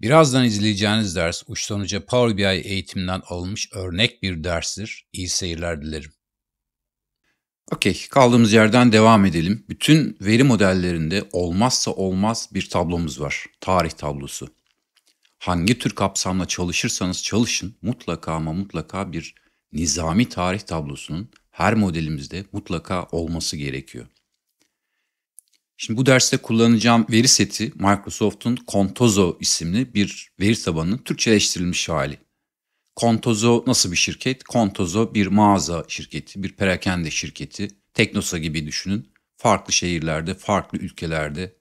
Birazdan izleyeceğiniz ders uçtan uca Power BI eğitiminden alınmış örnek bir derstir. İyi seyirler dilerim. Okey, kaldığımız yerden devam edelim. Bütün veri modellerinde olmazsa olmaz bir tablomuz var. Tarih tablosu. Hangi tür kapsamla çalışırsanız çalışın mutlaka ama mutlaka bir nizami tarih tablosunun her modelimizde mutlaka olması gerekiyor. Şimdi bu derste kullanacağım veri seti Microsoft'un Contozo isimli bir veri tabanının Türkçeleştirilmiş hali. Contozo nasıl bir şirket? Contozo bir mağaza şirketi, bir perakende şirketi. Teknosa gibi düşünün. Farklı şehirlerde, farklı ülkelerde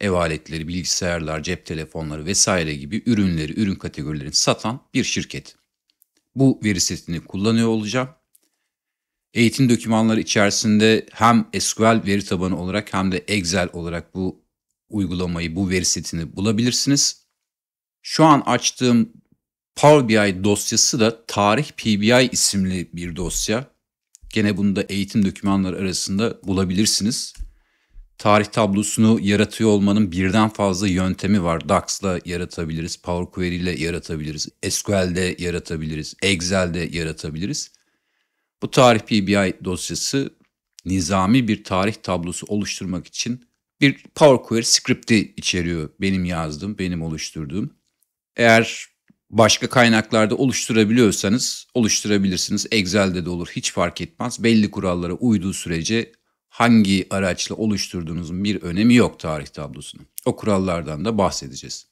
ev aletleri, bilgisayarlar, cep telefonları vesaire gibi ürünleri, ürün kategorilerini satan bir şirket. Bu veri setini kullanıyor olacağım Eğitim dokümanları içerisinde hem SQL veri tabanı olarak hem de Excel olarak bu uygulamayı, bu veri setini bulabilirsiniz. Şu an açtığım Power BI dosyası da Tarih PBI isimli bir dosya. Gene bunu da eğitim dokümanları arasında bulabilirsiniz. Tarih tablosunu yaratıyor olmanın birden fazla yöntemi var. DAX'la yaratabiliriz, Power Query ile yaratabiliriz, SQL'de yaratabiliriz, Excel'de yaratabiliriz. Bu tarih PBI dosyası nizami bir tarih tablosu oluşturmak için bir Power Query script'i içeriyor benim yazdığım, benim oluşturduğum. Eğer başka kaynaklarda oluşturabiliyorsanız oluşturabilirsiniz. Excel'de de olur hiç fark etmez. Belli kurallara uyduğu sürece hangi araçla oluşturduğunuzun bir önemi yok tarih tablosunun. O kurallardan da bahsedeceğiz.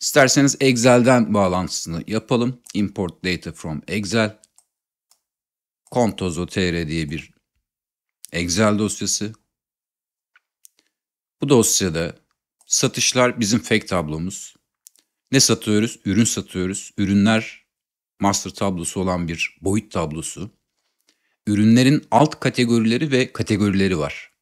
İsterseniz Excel'den bağlantısını yapalım. Import data from Excel kontozo.tr diye bir Excel dosyası. Bu dosyada satışlar bizim fake tablomuz. Ne satıyoruz? Ürün satıyoruz. Ürünler master tablosu olan bir boyut tablosu. Ürünlerin alt kategorileri ve kategorileri var.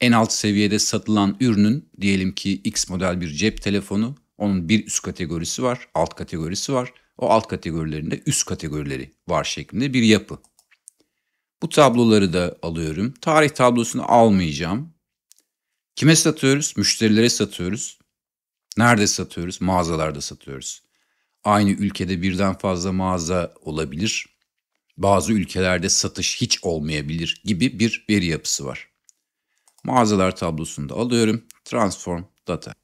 En alt seviyede satılan ürünün diyelim ki X model bir cep telefonu. Onun bir üst kategorisi var, alt kategorisi var o alt kategorilerinde üst kategorileri var şeklinde bir yapı. Bu tabloları da alıyorum. Tarih tablosunu almayacağım. Kime satıyoruz? Müşterilere satıyoruz. Nerede satıyoruz? Mağazalarda satıyoruz. Aynı ülkede birden fazla mağaza olabilir. Bazı ülkelerde satış hiç olmayabilir gibi bir veri yapısı var. Mağazalar tablosunu da alıyorum. Transform data.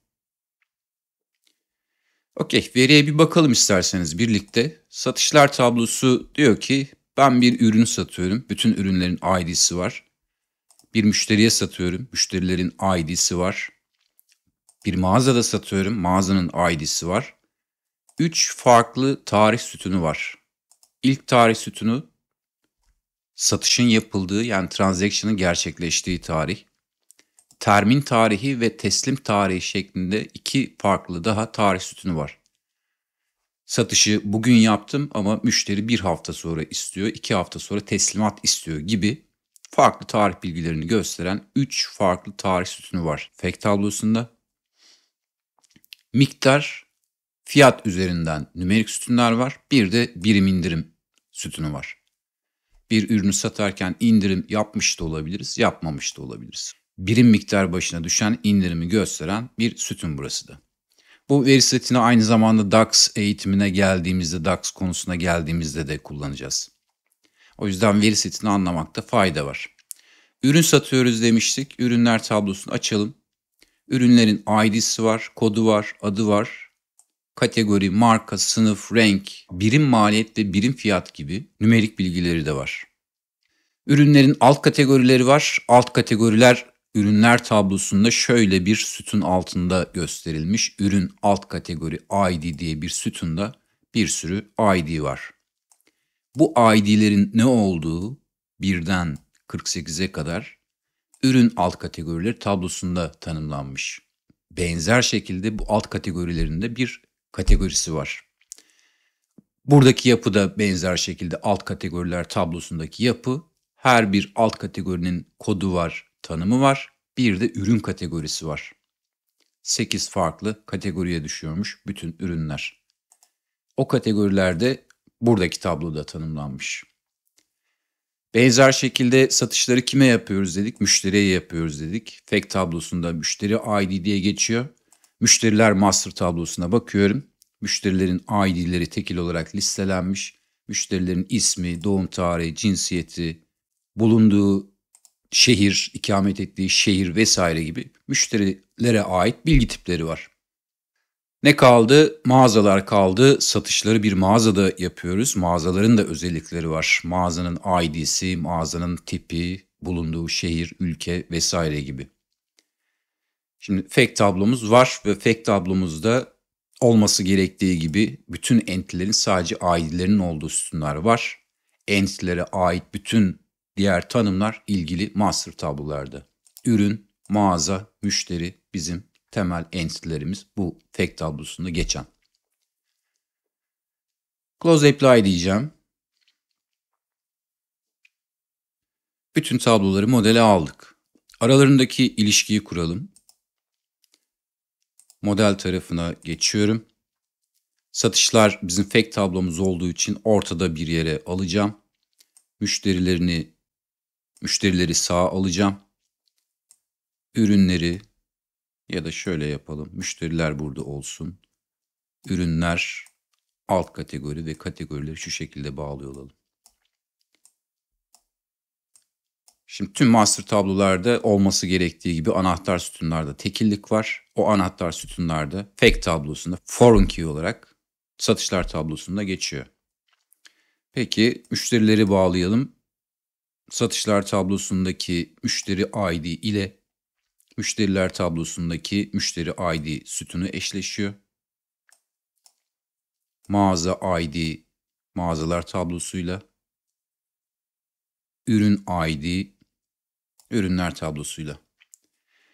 Okey veriye bir bakalım isterseniz birlikte. Satışlar tablosu diyor ki ben bir ürün satıyorum. Bütün ürünlerin ID'si var. Bir müşteriye satıyorum. Müşterilerin ID'si var. Bir mağazada satıyorum. Mağazanın ID'si var. Üç farklı tarih sütunu var. İlk tarih sütunu satışın yapıldığı yani transaction'ın gerçekleştiği tarih termin tarihi ve teslim tarihi şeklinde iki farklı daha tarih sütunu var. Satışı bugün yaptım ama müşteri bir hafta sonra istiyor, iki hafta sonra teslimat istiyor gibi farklı tarih bilgilerini gösteren üç farklı tarih sütunu var FEK tablosunda. Miktar, fiyat üzerinden nümerik sütunlar var. Bir de birim indirim sütunu var. Bir ürünü satarken indirim yapmış da olabiliriz, yapmamış da olabiliriz birim miktar başına düşen indirimi gösteren bir sütun burası da. Bu veri setini aynı zamanda DAX eğitimine geldiğimizde, DAX konusuna geldiğimizde de kullanacağız. O yüzden veri setini anlamakta fayda var. Ürün satıyoruz demiştik. Ürünler tablosunu açalım. Ürünlerin ID'si var, kodu var, adı var. Kategori, marka, sınıf, renk, birim maliyet ve birim fiyat gibi nümerik bilgileri de var. Ürünlerin alt kategorileri var. Alt kategoriler ürünler tablosunda şöyle bir sütun altında gösterilmiş. Ürün alt kategori ID diye bir sütunda bir sürü ID var. Bu ID'lerin ne olduğu birden 48'e kadar ürün alt kategorileri tablosunda tanımlanmış. Benzer şekilde bu alt kategorilerinde bir kategorisi var. Buradaki yapı da benzer şekilde alt kategoriler tablosundaki yapı. Her bir alt kategorinin kodu var, tanımı var, bir de ürün kategorisi var. 8 farklı kategoriye düşüyormuş bütün ürünler. O kategorilerde buradaki tabloda tanımlanmış. Benzer şekilde satışları kime yapıyoruz dedik? Müşteriye yapıyoruz dedik. Fek tablosunda müşteri ID diye geçiyor. Müşteriler master tablosuna bakıyorum. Müşterilerin ID'leri tekil olarak listelenmiş. Müşterilerin ismi, doğum tarihi, cinsiyeti, bulunduğu şehir, ikamet ettiği şehir vesaire gibi müşterilere ait bilgi tipleri var. Ne kaldı? Mağazalar kaldı. Satışları bir mağazada yapıyoruz. Mağazaların da özellikleri var. Mağazanın ID'si, mağazanın tipi, bulunduğu şehir, ülke vesaire gibi. Şimdi fake tablomuz var ve fake tablomuzda olması gerektiği gibi bütün entilerin sadece ID'lerinin olduğu sütunlar var. Entilere ait bütün Diğer tanımlar ilgili master tablolarda. Ürün, mağaza, müşteri bizim temel entitelerimiz bu tek tablosunda geçen. Close apply diyeceğim. Bütün tabloları modele aldık. Aralarındaki ilişkiyi kuralım. Model tarafına geçiyorum. Satışlar bizim fake tablomuz olduğu için ortada bir yere alacağım. Müşterilerini Müşterileri sağ alacağım. Ürünleri ya da şöyle yapalım. Müşteriler burada olsun. Ürünler alt kategori ve kategorileri şu şekilde bağlıyor olalım. Şimdi tüm master tablolarda olması gerektiği gibi anahtar sütunlarda tekillik var. O anahtar sütunlarda fake tablosunda foreign key olarak satışlar tablosunda geçiyor. Peki müşterileri bağlayalım satışlar tablosundaki müşteri ID ile müşteriler tablosundaki müşteri ID sütunu eşleşiyor. Mağaza ID mağazalar tablosuyla ürün ID ürünler tablosuyla.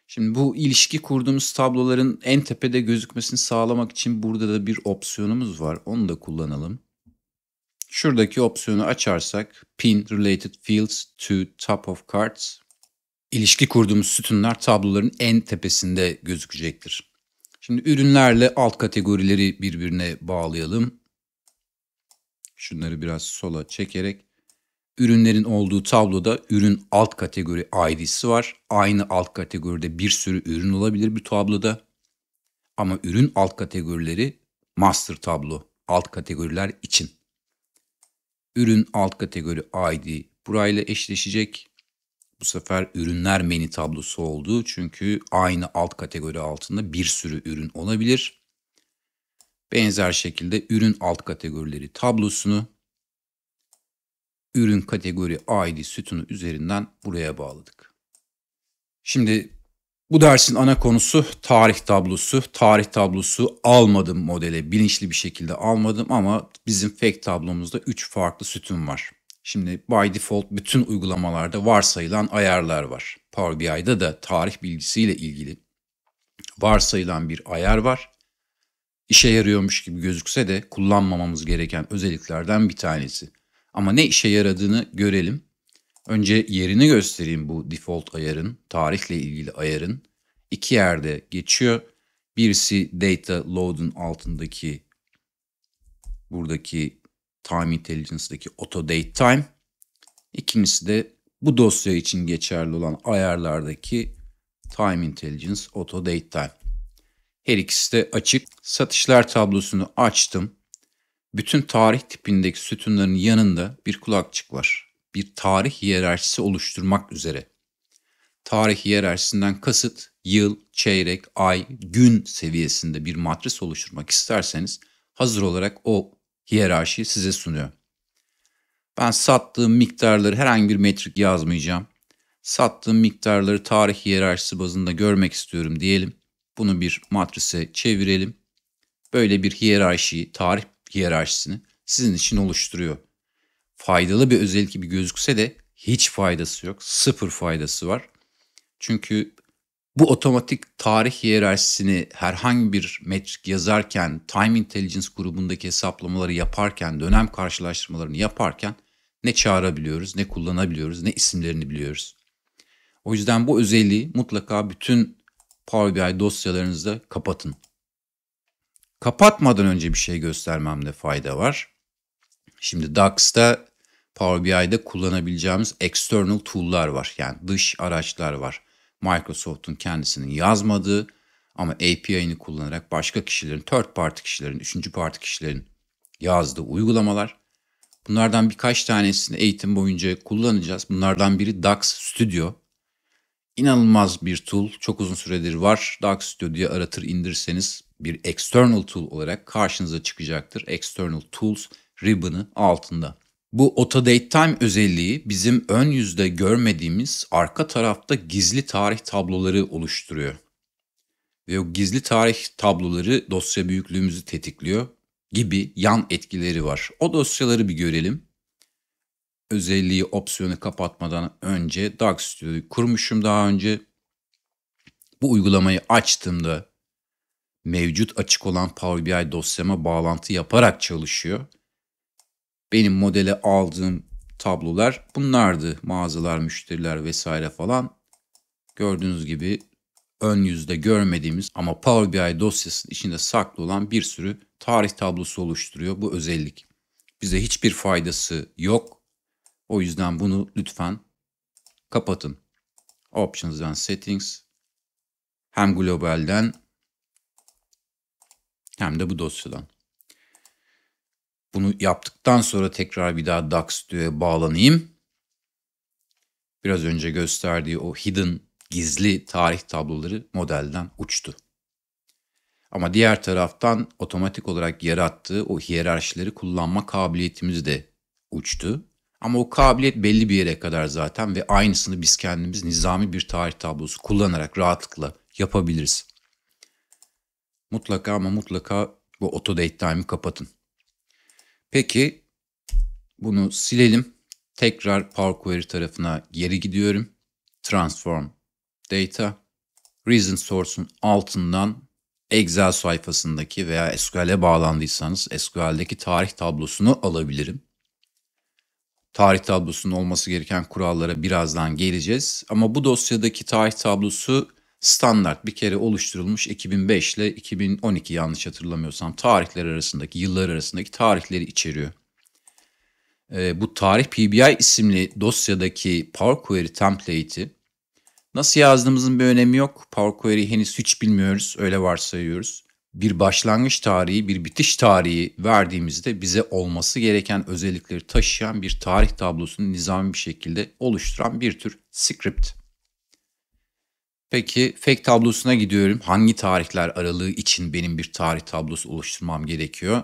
Şimdi bu ilişki kurduğumuz tabloların en tepede gözükmesini sağlamak için burada da bir opsiyonumuz var. Onu da kullanalım. Şuradaki opsiyonu açarsak pin related fields to top of cards ilişki kurduğumuz sütunlar tabloların en tepesinde gözükecektir. Şimdi ürünlerle alt kategorileri birbirine bağlayalım. Şunları biraz sola çekerek ürünlerin olduğu tabloda ürün alt kategori ID'si var. Aynı alt kategoride bir sürü ürün olabilir bir tabloda. Ama ürün alt kategorileri master tablo alt kategoriler için. Ürün alt kategori ID burayla eşleşecek. Bu sefer ürünler menü tablosu oldu. Çünkü aynı alt kategori altında bir sürü ürün olabilir. Benzer şekilde ürün alt kategorileri tablosunu ürün kategori ID sütunu üzerinden buraya bağladık. Şimdi bu dersin ana konusu tarih tablosu. Tarih tablosu almadım modele bilinçli bir şekilde almadım ama bizim fake tablomuzda 3 farklı sütun var. Şimdi by default bütün uygulamalarda varsayılan ayarlar var. Power BI'da da tarih bilgisiyle ilgili varsayılan bir ayar var. İşe yarıyormuş gibi gözükse de kullanmamamız gereken özelliklerden bir tanesi. Ama ne işe yaradığını görelim. Önce yerini göstereyim bu default ayarın, tarihle ilgili ayarın. iki yerde geçiyor. Birisi data load'un altındaki buradaki time intelligence'daki auto date time. İkincisi de bu dosya için geçerli olan ayarlardaki time intelligence auto date time. Her ikisi de açık. Satışlar tablosunu açtım. Bütün tarih tipindeki sütunların yanında bir kulakçık var bir tarih hiyerarşisi oluşturmak üzere. Tarih hiyerarşisinden kasıt yıl, çeyrek, ay, gün seviyesinde bir matris oluşturmak isterseniz hazır olarak o hiyerarşiyi size sunuyor. Ben sattığım miktarları herhangi bir metrik yazmayacağım. Sattığım miktarları tarih hiyerarşisi bazında görmek istiyorum diyelim. Bunu bir matrise çevirelim. Böyle bir hiyerarşiyi, tarih hiyerarşisini sizin için oluşturuyor faydalı bir özellik gibi gözükse de hiç faydası yok. Sıfır faydası var. Çünkü bu otomatik tarih hiyerarşisini herhangi bir metrik yazarken, Time Intelligence grubundaki hesaplamaları yaparken, dönem karşılaştırmalarını yaparken ne çağırabiliyoruz, ne kullanabiliyoruz, ne isimlerini biliyoruz. O yüzden bu özelliği mutlaka bütün Power BI dosyalarınızda kapatın. Kapatmadan önce bir şey göstermemde fayda var. Şimdi DAX'ta Power BI'de kullanabileceğimiz external tool'lar var. Yani dış araçlar var. Microsoft'un kendisinin yazmadığı ama API'ni kullanarak başka kişilerin, third party kişilerin, üçüncü parti kişilerin yazdığı uygulamalar. Bunlardan birkaç tanesini eğitim boyunca kullanacağız. Bunlardan biri DAX Studio. İnanılmaz bir tool. Çok uzun süredir var. DAX Studio diye aratır indirseniz bir external tool olarak karşınıza çıkacaktır. External Tools ribbon'ı altında. Bu Autodate Time özelliği bizim ön yüzde görmediğimiz arka tarafta gizli tarih tabloları oluşturuyor. Ve o gizli tarih tabloları dosya büyüklüğümüzü tetikliyor gibi yan etkileri var. O dosyaları bir görelim. Özelliği opsiyonu kapatmadan önce Dark Studio'yu kurmuşum daha önce. Bu uygulamayı açtığımda mevcut açık olan Power BI dosyama bağlantı yaparak çalışıyor benim modele aldığım tablolar bunlardı. Mağazalar, müşteriler vesaire falan. Gördüğünüz gibi ön yüzde görmediğimiz ama Power BI dosyasının içinde saklı olan bir sürü tarih tablosu oluşturuyor bu özellik. Bize hiçbir faydası yok. O yüzden bunu lütfen kapatın. Options'dan Settings hem globalden hem de bu dosyadan. Bunu yaptıktan sonra tekrar bir daha DAX stüdyoya bağlanayım. Biraz önce gösterdiği o hidden gizli tarih tabloları modelden uçtu. Ama diğer taraftan otomatik olarak yarattığı o hiyerarşileri kullanma kabiliyetimiz de uçtu. Ama o kabiliyet belli bir yere kadar zaten ve aynısını biz kendimiz nizami bir tarih tablosu kullanarak rahatlıkla yapabiliriz. Mutlaka ama mutlaka bu auto date time'ı kapatın. Peki bunu silelim. Tekrar Power Query tarafına geri gidiyorum. Transform Data. Reason Source'un altından Excel sayfasındaki veya SQL'e bağlandıysanız SQL'deki tarih tablosunu alabilirim. Tarih tablosunun olması gereken kurallara birazdan geleceğiz. Ama bu dosyadaki tarih tablosu standart bir kere oluşturulmuş 2005 ile 2012 yanlış hatırlamıyorsam tarihler arasındaki yıllar arasındaki tarihleri içeriyor. E, bu tarih PBI isimli dosyadaki Power Query template'i nasıl yazdığımızın bir önemi yok. Power Query henüz hiç bilmiyoruz öyle varsayıyoruz. Bir başlangıç tarihi bir bitiş tarihi verdiğimizde bize olması gereken özellikleri taşıyan bir tarih tablosunu nizami bir şekilde oluşturan bir tür script. Peki fake tablosuna gidiyorum. Hangi tarihler aralığı için benim bir tarih tablosu oluşturmam gerekiyor?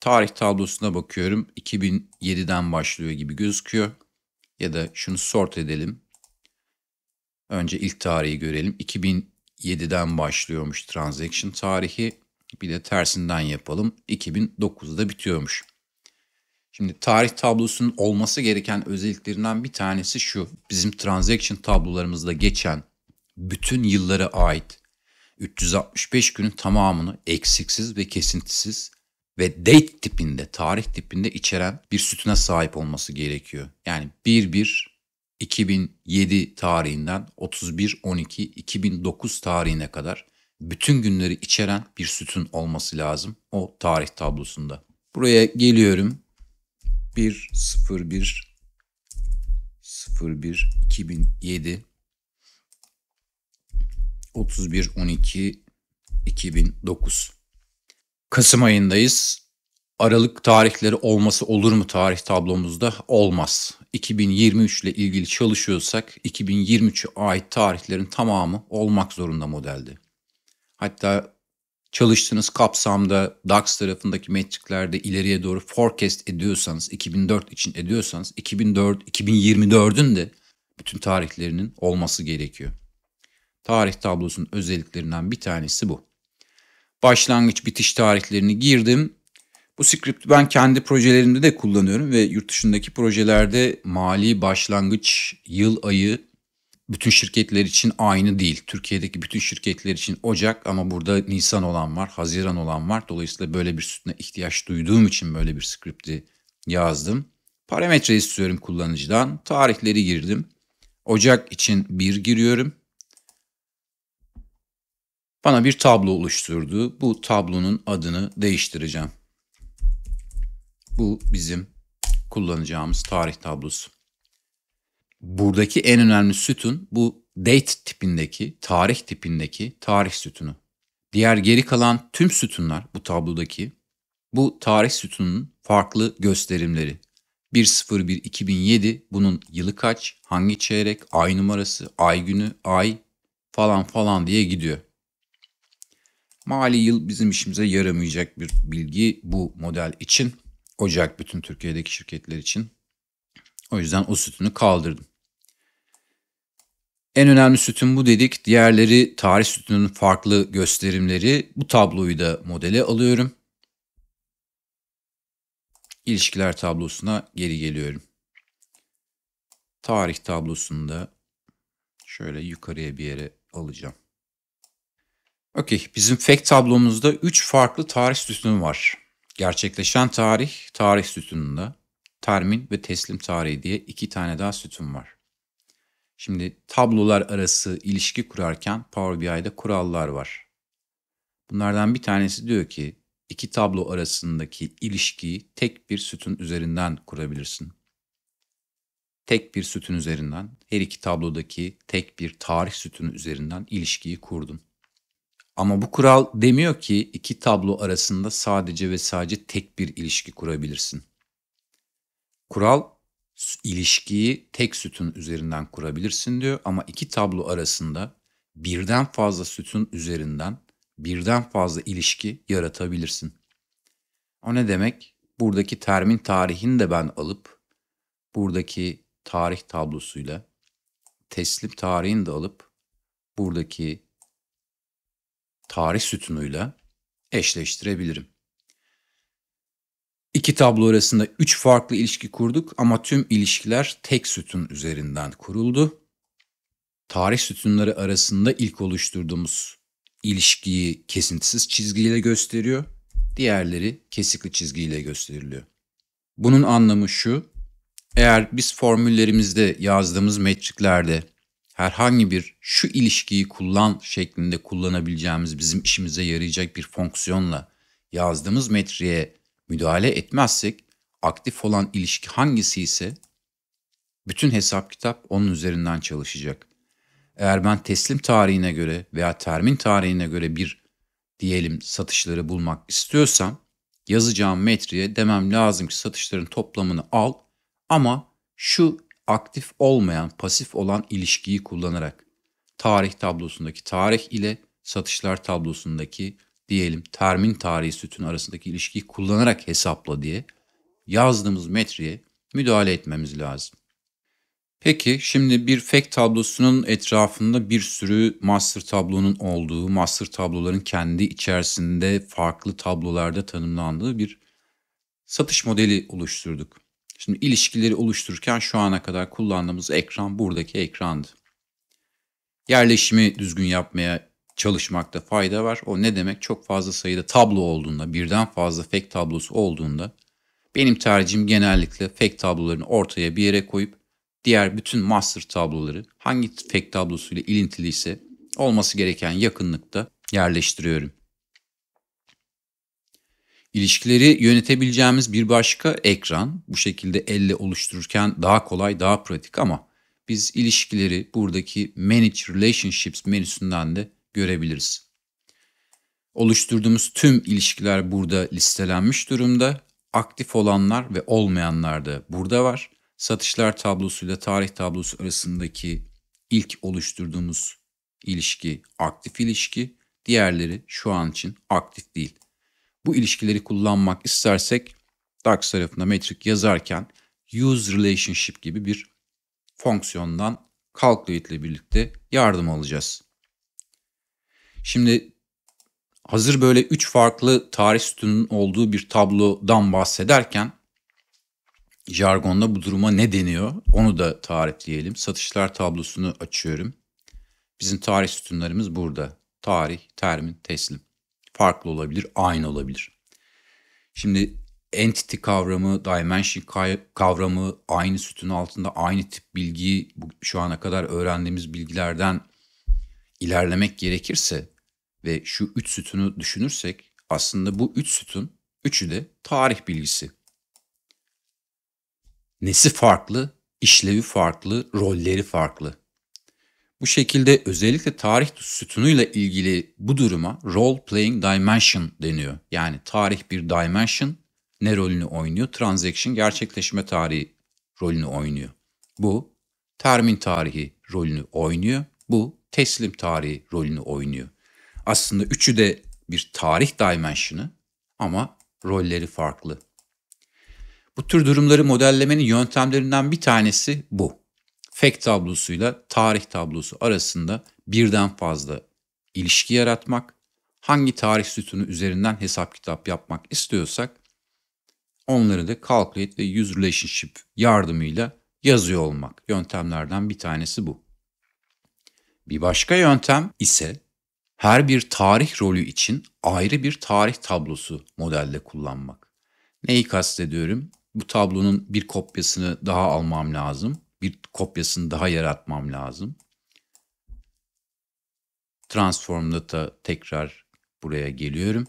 Tarih tablosuna bakıyorum. 2007'den başlıyor gibi gözüküyor. Ya da şunu sort edelim. Önce ilk tarihi görelim. 2007'den başlıyormuş transaction tarihi. Bir de tersinden yapalım. 2009'da bitiyormuş. Şimdi tarih tablosunun olması gereken özelliklerinden bir tanesi şu. Bizim transaction tablolarımızda geçen bütün yıllara ait 365 günün tamamını eksiksiz ve kesintisiz ve date tipinde, tarih tipinde içeren bir sütuna sahip olması gerekiyor. Yani 1-1 2007 tarihinden 31-12-2009 tarihine kadar bütün günleri içeren bir sütun olması lazım o tarih tablosunda. Buraya geliyorum. 1 01 01 2007 31 12 2009. Kasım ayındayız. Aralık tarihleri olması olur mu tarih tablomuzda? Olmaz. 2023 ile ilgili çalışıyorsak 2023'e ait tarihlerin tamamı olmak zorunda modelde. Hatta çalıştığınız kapsamda DAX tarafındaki metriklerde ileriye doğru forecast ediyorsanız 2004 için ediyorsanız 2004 2024'ün de bütün tarihlerinin olması gerekiyor. Tarih tablosunun özelliklerinden bir tanesi bu. Başlangıç bitiş tarihlerini girdim. Bu script'i ben kendi projelerimde de kullanıyorum ve yurt dışındaki projelerde mali başlangıç yıl ayı bütün şirketler için aynı değil. Türkiye'deki bütün şirketler için Ocak ama burada Nisan olan var, Haziran olan var. Dolayısıyla böyle bir sütüne ihtiyaç duyduğum için böyle bir script'i yazdım. Parametre istiyorum kullanıcıdan. Tarihleri girdim. Ocak için 1 giriyorum bana bir tablo oluşturdu. Bu tablonun adını değiştireceğim. Bu bizim kullanacağımız tarih tablosu. Buradaki en önemli sütun bu date tipindeki, tarih tipindeki tarih sütunu. Diğer geri kalan tüm sütunlar bu tablodaki bu tarih sütununun farklı gösterimleri. 101 bunun yılı kaç, hangi çeyrek, ay numarası, ay günü, ay falan falan diye gidiyor. Mali yıl bizim işimize yaramayacak bir bilgi bu model için. Ocak bütün Türkiye'deki şirketler için. O yüzden o sütunu kaldırdım. En önemli sütun bu dedik. Diğerleri tarih sütunun farklı gösterimleri. Bu tabloyu da modele alıyorum. İlişkiler tablosuna geri geliyorum. Tarih tablosunda şöyle yukarıya bir yere alacağım. Okey, bizim fact tablomuzda 3 farklı tarih sütunu var. Gerçekleşen tarih, tarih sütununda, termin ve teslim tarihi diye iki tane daha sütun var. Şimdi tablolar arası ilişki kurarken Power BI'de kurallar var. Bunlardan bir tanesi diyor ki iki tablo arasındaki ilişkiyi tek bir sütun üzerinden kurabilirsin. Tek bir sütun üzerinden her iki tablodaki tek bir tarih sütunu üzerinden ilişkiyi kurdum. Ama bu kural demiyor ki iki tablo arasında sadece ve sadece tek bir ilişki kurabilirsin. Kural ilişkiyi tek sütun üzerinden kurabilirsin diyor ama iki tablo arasında birden fazla sütun üzerinden birden fazla ilişki yaratabilirsin. O ne demek? Buradaki termin tarihini de ben alıp buradaki tarih tablosuyla teslim tarihini de alıp buradaki tarih sütunuyla eşleştirebilirim. İki tablo arasında üç farklı ilişki kurduk ama tüm ilişkiler tek sütun üzerinden kuruldu. Tarih sütunları arasında ilk oluşturduğumuz ilişkiyi kesintisiz çizgiyle gösteriyor. Diğerleri kesikli çizgiyle gösteriliyor. Bunun anlamı şu. Eğer biz formüllerimizde yazdığımız metriklerde herhangi bir şu ilişkiyi kullan şeklinde kullanabileceğimiz bizim işimize yarayacak bir fonksiyonla yazdığımız metriğe müdahale etmezsek aktif olan ilişki hangisi ise bütün hesap kitap onun üzerinden çalışacak. Eğer ben teslim tarihine göre veya termin tarihine göre bir diyelim satışları bulmak istiyorsam yazacağım metriye demem lazım ki satışların toplamını al ama şu aktif olmayan pasif olan ilişkiyi kullanarak tarih tablosundaki tarih ile satışlar tablosundaki diyelim termin tarihi sütün arasındaki ilişkiyi kullanarak hesapla diye yazdığımız metriye müdahale etmemiz lazım. Peki şimdi bir fake tablosunun etrafında bir sürü master tablonun olduğu, master tabloların kendi içerisinde farklı tablolarda tanımlandığı bir satış modeli oluşturduk. Şimdi ilişkileri oluştururken şu ana kadar kullandığımız ekran buradaki ekrandı. Yerleşimi düzgün yapmaya çalışmakta fayda var. O ne demek? Çok fazla sayıda tablo olduğunda, birden fazla fake tablosu olduğunda benim tercihim genellikle fake tablolarını ortaya bir yere koyup diğer bütün master tabloları hangi fake tablosuyla ilintiliyse olması gereken yakınlıkta yerleştiriyorum. İlişkileri yönetebileceğimiz bir başka ekran bu şekilde elle oluştururken daha kolay daha pratik ama biz ilişkileri buradaki Manage Relationships menüsünden de görebiliriz. Oluşturduğumuz tüm ilişkiler burada listelenmiş durumda. Aktif olanlar ve olmayanlar da burada var. Satışlar tablosuyla tarih tablosu arasındaki ilk oluşturduğumuz ilişki aktif ilişki, diğerleri şu an için aktif değil bu ilişkileri kullanmak istersek DAX tarafında metrik yazarken use relationship gibi bir fonksiyondan calculate ile birlikte yardım alacağız. Şimdi hazır böyle 3 farklı tarih sütunun olduğu bir tablodan bahsederken jargonla bu duruma ne deniyor onu da tarifleyelim. Satışlar tablosunu açıyorum. Bizim tarih sütunlarımız burada. Tarih, termin, teslim farklı olabilir, aynı olabilir. Şimdi entity kavramı, dimension kavramı aynı sütun altında aynı tip bilgiyi şu ana kadar öğrendiğimiz bilgilerden ilerlemek gerekirse ve şu üç sütunu düşünürsek aslında bu üç sütun üçü de tarih bilgisi. Nesi farklı, İşlevi farklı, rolleri farklı. Bu şekilde özellikle tarih sütunuyla ilgili bu duruma role playing dimension deniyor. Yani tarih bir dimension ne rolünü oynuyor? Transaction gerçekleşme tarihi rolünü oynuyor. Bu termin tarihi rolünü oynuyor. Bu teslim tarihi rolünü oynuyor. Aslında üçü de bir tarih dimension'ı ama rolleri farklı. Bu tür durumları modellemenin yöntemlerinden bir tanesi bu fake tablosuyla tarih tablosu arasında birden fazla ilişki yaratmak, hangi tarih sütunu üzerinden hesap kitap yapmak istiyorsak onları da calculate ve use relationship yardımıyla yazıyor olmak. Yöntemlerden bir tanesi bu. Bir başka yöntem ise her bir tarih rolü için ayrı bir tarih tablosu modelde kullanmak. Neyi kastediyorum? Bu tablonun bir kopyasını daha almam lazım bir kopyasını daha yaratmam lazım. Transformlata tekrar buraya geliyorum.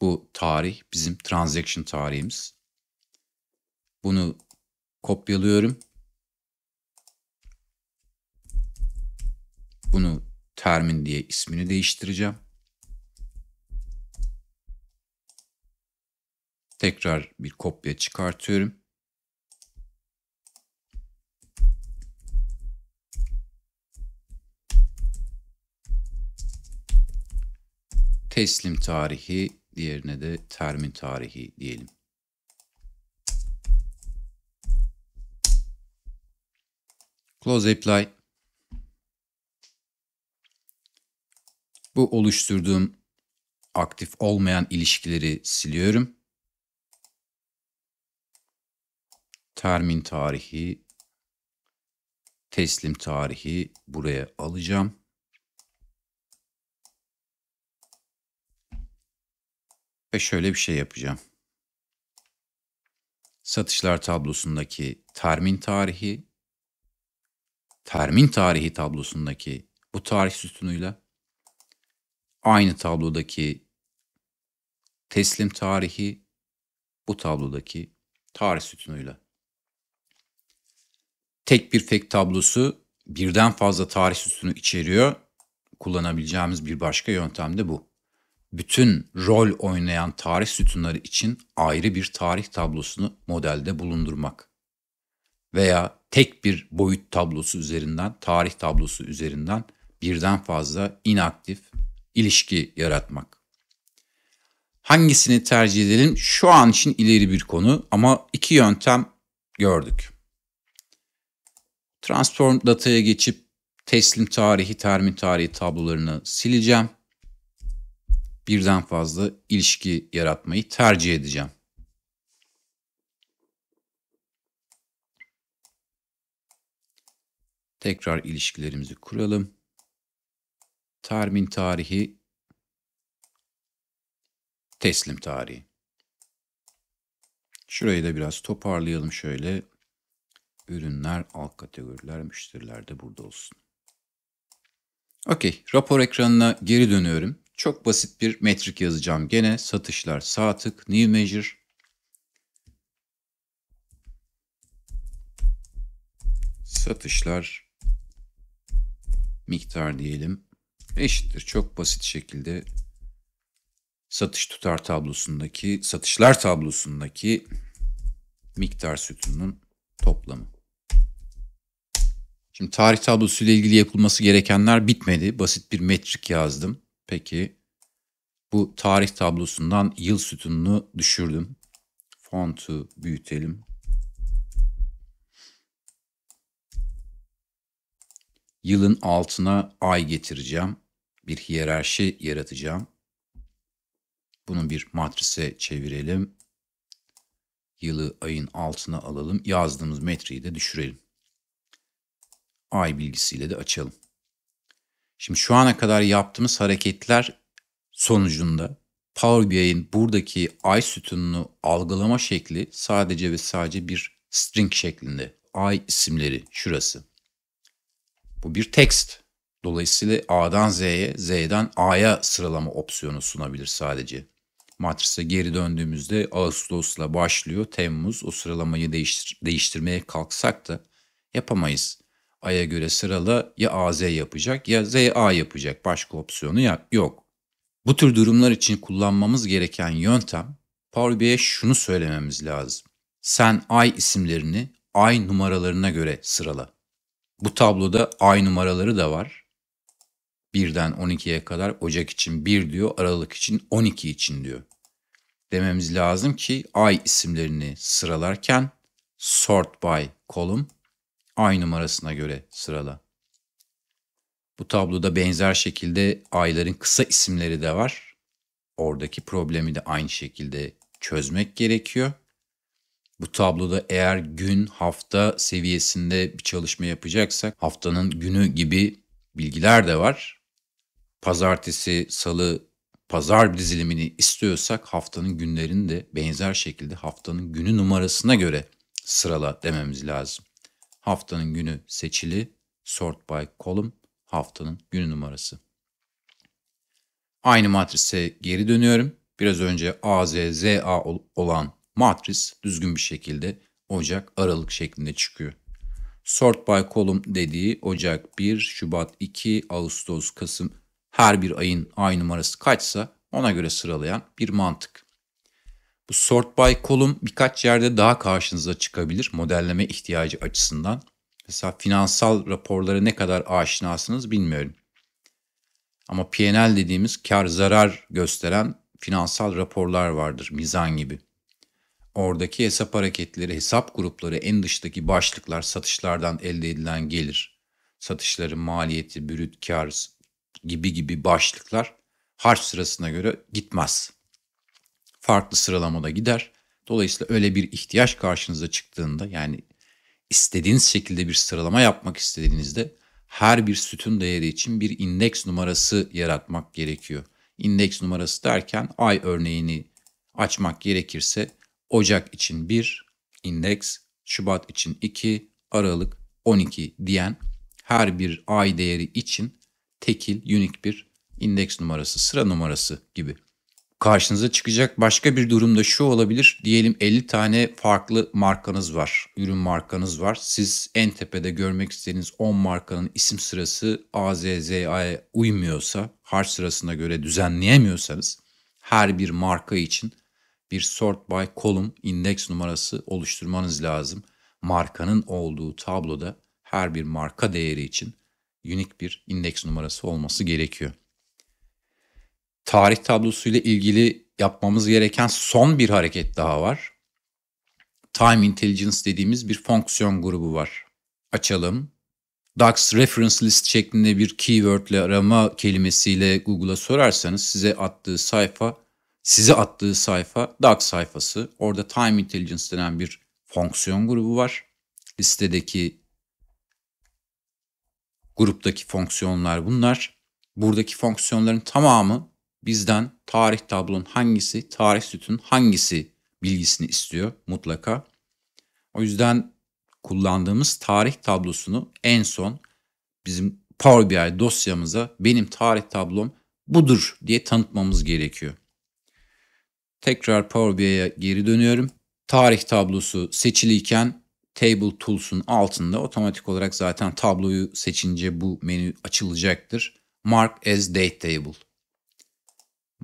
Bu tarih bizim transaction tarihimiz. Bunu kopyalıyorum. Bunu termin diye ismini değiştireceğim. Tekrar bir kopya çıkartıyorum. teslim tarihi, diğerine de termin tarihi diyelim. Close apply. Bu oluşturduğum aktif olmayan ilişkileri siliyorum. Termin tarihi, teslim tarihi buraya alacağım. Ve şöyle bir şey yapacağım. Satışlar tablosundaki termin tarihi, termin tarihi tablosundaki bu tarih sütunuyla aynı tablodaki teslim tarihi bu tablodaki tarih sütunuyla. Tek bir fake tablosu birden fazla tarih sütunu içeriyor. Kullanabileceğimiz bir başka yöntem de bu bütün rol oynayan tarih sütunları için ayrı bir tarih tablosunu modelde bulundurmak veya tek bir boyut tablosu üzerinden, tarih tablosu üzerinden birden fazla inaktif ilişki yaratmak. Hangisini tercih edelim? Şu an için ileri bir konu ama iki yöntem gördük. Transform dataya geçip teslim tarihi, termin tarihi tablolarını sileceğim birden fazla ilişki yaratmayı tercih edeceğim. Tekrar ilişkilerimizi kuralım. Termin tarihi, teslim tarihi. Şurayı da biraz toparlayalım şöyle. Ürünler, alt kategoriler, müşteriler de burada olsun. Okey, rapor ekranına geri dönüyorum. Çok basit bir metrik yazacağım. Gene satışlar sağ tık new measure. Satışlar miktar diyelim. Eşittir. Çok basit şekilde satış tutar tablosundaki, satışlar tablosundaki miktar sütunun toplamı. Şimdi tarih tablosu ile ilgili yapılması gerekenler bitmedi. Basit bir metrik yazdım. Peki bu tarih tablosundan yıl sütununu düşürdüm. Fontu büyütelim. Yılın altına ay getireceğim. Bir hiyerarşi yaratacağım. Bunu bir matrise çevirelim. Yılı ayın altına alalım. Yazdığımız metreyi de düşürelim. Ay bilgisiyle de açalım. Şimdi şu ana kadar yaptığımız hareketler sonucunda Power BI'nin buradaki ay sütununu algılama şekli sadece ve sadece bir string şeklinde. Ay isimleri şurası. Bu bir text. Dolayısıyla A'dan Z'ye, Z'den A'ya sıralama opsiyonu sunabilir sadece. Matris'e geri döndüğümüzde Ağustos'la başlıyor. Temmuz o sıralamayı değiştir değiştirmeye kalksak da yapamayız. A'ya göre sıralı ya AZ yapacak ya ZA yapacak. Başka opsiyonu yok. Bu tür durumlar için kullanmamız gereken yöntem Power BI'ye şunu söylememiz lazım. Sen ay isimlerini ay numaralarına göre sırala. Bu tabloda ay numaraları da var. 1'den 12'ye kadar Ocak için 1 diyor, Aralık için 12 için diyor. Dememiz lazım ki ay isimlerini sıralarken sort by column ay numarasına göre sırala. Bu tabloda benzer şekilde ayların kısa isimleri de var. Oradaki problemi de aynı şekilde çözmek gerekiyor. Bu tabloda eğer gün, hafta seviyesinde bir çalışma yapacaksak haftanın günü gibi bilgiler de var. Pazartesi, salı, pazar dizilimini istiyorsak haftanın günlerini de benzer şekilde haftanın günü numarasına göre sırala dememiz lazım haftanın günü seçili, sort by column, haftanın günü numarası. Aynı matrise geri dönüyorum. Biraz önce AZZA olan matris düzgün bir şekilde Ocak Aralık şeklinde çıkıyor. Sort by column dediği Ocak 1, Şubat 2, Ağustos, Kasım her bir ayın ay numarası kaçsa ona göre sıralayan bir mantık. Bu sort by column birkaç yerde daha karşınıza çıkabilir modelleme ihtiyacı açısından. Mesela finansal raporlara ne kadar aşinasınız bilmiyorum. Ama P&L dediğimiz kar zarar gösteren finansal raporlar vardır mizan gibi. Oradaki hesap hareketleri, hesap grupları, en dıştaki başlıklar satışlardan elde edilen gelir, satışların maliyeti, brüt kar gibi gibi başlıklar harç sırasına göre gitmez farklı sıralamada gider. Dolayısıyla öyle bir ihtiyaç karşınıza çıktığında yani istediğiniz şekilde bir sıralama yapmak istediğinizde her bir sütun değeri için bir indeks numarası yaratmak gerekiyor. İndeks numarası derken ay örneğini açmak gerekirse Ocak için 1 indeks, Şubat için 2, Aralık 12 diyen her bir ay değeri için tekil, unik bir indeks numarası, sıra numarası gibi karşınıza çıkacak başka bir durumda şu olabilir. Diyelim 50 tane farklı markanız var, ürün markanız var. Siz en tepede görmek istediğiniz 10 markanın isim sırası AZZA'ya uymuyorsa, harç sırasına göre düzenleyemiyorsanız her bir marka için bir sort by column indeks numarası oluşturmanız lazım. Markanın olduğu tabloda her bir marka değeri için unik bir indeks numarası olması gerekiyor tarih tablosuyla ilgili yapmamız gereken son bir hareket daha var. Time Intelligence dediğimiz bir fonksiyon grubu var. Açalım. DAX Reference List şeklinde bir keyword ile arama kelimesiyle Google'a sorarsanız size attığı sayfa, size attığı sayfa DAX sayfası. Orada Time Intelligence denen bir fonksiyon grubu var. Listedeki gruptaki fonksiyonlar bunlar. Buradaki fonksiyonların tamamı bizden tarih tablonun hangisi, tarih sütün hangisi bilgisini istiyor mutlaka. O yüzden kullandığımız tarih tablosunu en son bizim Power BI dosyamıza benim tarih tablom budur diye tanıtmamız gerekiyor. Tekrar Power BI'ye geri dönüyorum. Tarih tablosu seçiliyken Table Tools'un altında otomatik olarak zaten tabloyu seçince bu menü açılacaktır. Mark as Date Table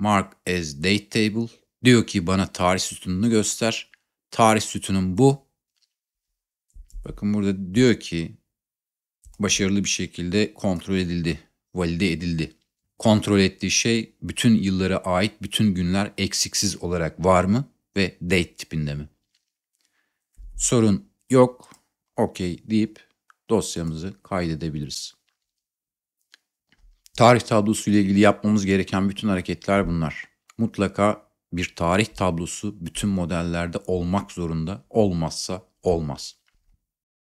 mark as date table. Diyor ki bana tarih sütununu göster. Tarih sütunum bu. Bakın burada diyor ki başarılı bir şekilde kontrol edildi, valide edildi. Kontrol ettiği şey bütün yıllara ait bütün günler eksiksiz olarak var mı ve date tipinde mi? Sorun yok, okey deyip dosyamızı kaydedebiliriz. Tarih tablosu ile ilgili yapmamız gereken bütün hareketler bunlar. Mutlaka bir tarih tablosu bütün modellerde olmak zorunda, olmazsa olmaz.